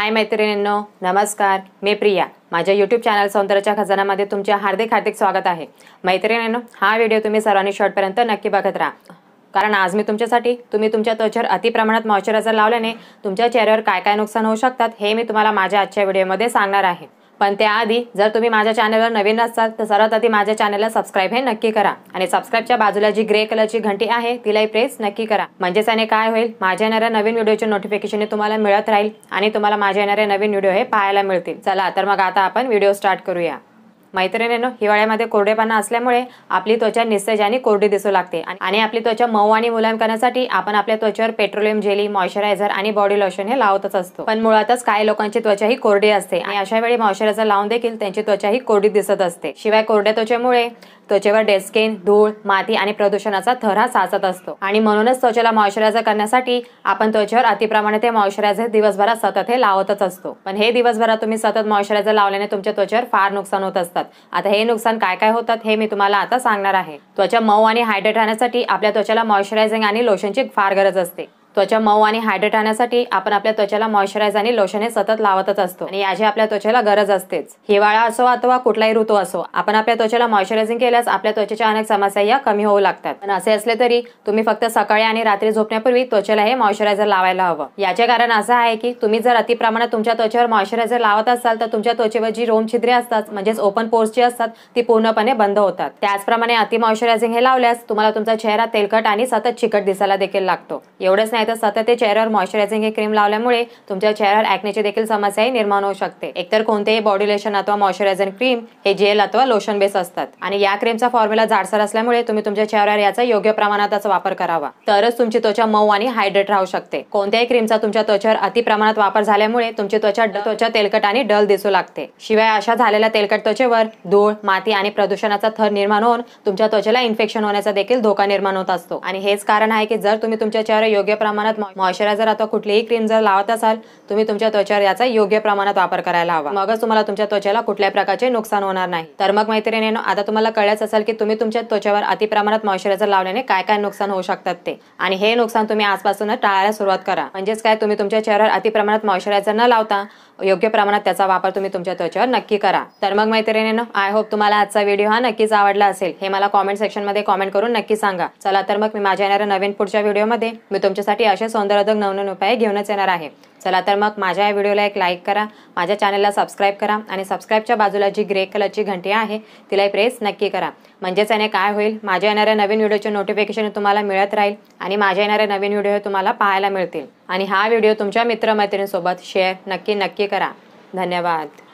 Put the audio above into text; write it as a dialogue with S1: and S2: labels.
S1: हाय मैत्रिणींनो नमस्कार मी प्रिया माझ्या यूट्यूब चॅनल सौंदर्याच्या खजानामध्ये तुमचे हार्दिक हार्दिक स्वागत आहे मैत्रिणींनो हा व्हिडिओ तुम्ही सर्वांनी शॉर्टपर्यंत नक्की बघत राहा कारण आज मी तुमच्यासाठी तुम्ही तुमच्या त्वचेवर अतिप्रमाणात मॉइश्चरायझर लावल्याने तुमच्या चेहऱ्यावर काय काय नुकसान होऊ शकतात हे मी तुम्हाला माझ्या आजच्या व्हिडिओमध्ये सांगणार आहे पण त्याआधी जर तुम्ही माझ्या चॅनलवर नवीन असाल तर सर्वात आधी माझ्या चॅनलला सबस्क्राईब हे नक्की करा आणि सबस्क्राईबच्या बाजूला जी ग्रे कलरची घंटी आहे तिलाही प्रेस नक्की करा म्हणजेच त्याने काय होईल माझ्या येणाऱ्या नवीन व्हिडिओचे नोटिफिकेशन तुम्हाला मिळत राहील आणि तुम्हाला माझ्या येणारे नवीन व्हिडिओ हे पाहायला मिळतील चला तर मग आता आपण व्हिडिओ स्टार्ट करूया मैत्रिणीनं हिवाळ्यामध्ये कोरडेपणा असल्यामुळे आपली त्वचा निस्तेज आणि कोरडी दिसू लागते आणि आपली त्वचा मऊ आणि मुलायम करण्यासाठी आपण आपल्या त्वचेवर पेट्रोलियम जेली मॉइश्चरायझर आणि बॉडी लोशन हे लावतच असतो पण मुळातच काही लोकांची त्वचा ही कोरडी असते आणि अशा वेळी मॉइश्चरायझर लावून देखील त्यांची त्वचा ही कोरडी दिसत असते शिवाय कोरड्या त्वचेमुळे त्वचेवर डेस्केन धूळ माती आणि प्रदूषणाचा थर हा साचत असतो आणि म्हणूनच त्वचेला मॉइश्चरायझर करण्यासाठी आपण त्वचेवर अतिप्रमाणे ते मॉइश्चरायझर दिवसभरात सतत हे लावतच असतो पण हे दिवसभरात तुम्ही सतत मॉइश्चरायझर लावल्याने तुमच्या त्वचेवर फार नुकसान होत असतात आता हे नुकसान काय काय होतात हे मी तुम्हाला आता सांगणार आहे त्वचा मऊ आणि हायड्रेट राहण्यासाठी आपल्या त्वचेला मॉइश्चरायझिंग आणि लोशनची फार गरज असते त्वचा मऊ आणि हायड्रेट राहण्यासाठी आपण आपल्या त्वचेला मॉइश्चरायझ आणि लोशने सतत लावतच असतो आणि याची आपल्या त्वचेला गरज असतेच हिवाळा असो अथवा कुठलाही ऋतू असो आपण आपल्या त्वचेला मॉइश्चरायझिंग केल्यास आपल्या त्वचेच्या अनेक समस्या या कमी होऊ लागतात पण असे असले तरी तुम्ही फक्त सकाळी आणि रात्री झोपण्यापूर्वी त्वचेला हे मॉइश्चरायझर लावायला हवं याचे कारण असं आहे की तुम्ही जर अतिप्रमाणात तुमच्या त्वचेवर मॉइश्चरायझर लावत असाल तर तुमच्या त्वचेवर जी रोम छिद्रे असतात म्हणजेच ओपन पोर्सची असतात ती पूर्णपणे बंद होतात त्याचप्रमाणे अति मॉइश्चरायझिंग हे लावल्यास तुम्हाला तुमचा चेहरा तेलकट आणि सतत चिकट दिसायला देखील लागतो एवढंच नाही नाही तर ते चेहऱ्यावर मॉइश्चरायझिंग हे क्रीम लावल्यामुळे तुमच्या चेहऱ्यावर ऍक्नेची देखील समस्याही निर्माण होऊ शकते एकतर कोणतेही बॉडी लोशन अथवा मॉइश्चरायझिंग क्रीम हे जेल अथवा लोशन बेस असतात आणि या क्रीमचा फॉर्म्युला जाडसर असल्यामुळे तुम्ही तुमच्या चेहऱ्यावर याचा योग्य प्रमाणात वापर करावा तरच तुमची त्वचा मऊ आणि हायड्रेट राहू शकते कोणत्याही क्रीमचा तुमच्या त्वचेवर अति प्रमाणात वापर झाल्यामुळे तुमची त्वचा त्वचा तेलकट आणि डल दिसू लागते शिवाय अशा झालेल्या तेलकट त्वचेवर धूळ माती आणि प्रदूषणाचा थर निर्माण होऊन तुमच्या त्वचेला इन्फेक्शन होण्याचा देखील धोका निर्माण होत असतो आणि हेच कारण आहे की जर तुम्ही तुमच्या चेहऱ्यावर योग्य प्रमाणात मॉइश्चरायझर आता कुठलीही क्रीम जर लावत असाल तुम्ही तुमच्या त्वचेवर याचा योग्य प्रमाणात वापर करायला हवा मगच तुम्हाला तुमच्या त्वचेला कुठल्याही प्रकारचे नुकसान होणार नाही तर मग मैत्रिणी आता तुम्हाला कळलंच असेल की तुम्ही तुमच्या त्वचेवर अतिप्रमाणात मॉइश्चरायझर लावल्याने काय काय नुकसान होऊ शकतात ते आणि हे नुकसान तुम्ही आजपासूनच टाळायला सुरुवात करा म्हणजेच काय तुम्ही तुमच्या चेहऱ्यावर अतिप्रमाणात मॉइश्चरायझर न लावता योग्य प्रमाणात त्याचा वापर तुम्ही तुमच्या त्वचेवर नक्की करा तर मग मैत्रिणीनं आय होप तुम्हाला आजचा व्हिडिओ हा नक्कीच आवडला असेल हे मला कॉमेंट मध्ये कॉमेंट करून नक्की सांगा चला तर मग मी माझ्या येणाऱ्या नवीन पुढच्या व्हिडिओमध्ये मी तुमच्यासाठी साठी असे सौंदर्यदक नवनवीन उपाय घेऊनच येणार आहे चला तर मग माझ्या या व्हिडिओला एक लाईक करा माझ्या चॅनलला सबस्क्राईब करा आणि सबस्क्राईबच्या बाजूला जी ग्रे कलरची घंटी आहे तिलाही प्रेस नक्की करा म्हणजेच याने काय होईल माझ्या येणाऱ्या नवीन व्हिडिओचे नोटिफिकेशन तुम्हाला मिळत राहील आणि माझ्या येणाऱ्या नवीन व्हिडिओ तुम्हाला पाहायला मिळतील आणि हा व्हिडिओ तुमच्या मित्रमैत्रिणींसोबत शेअर नक्की नक्की करा धन्यवाद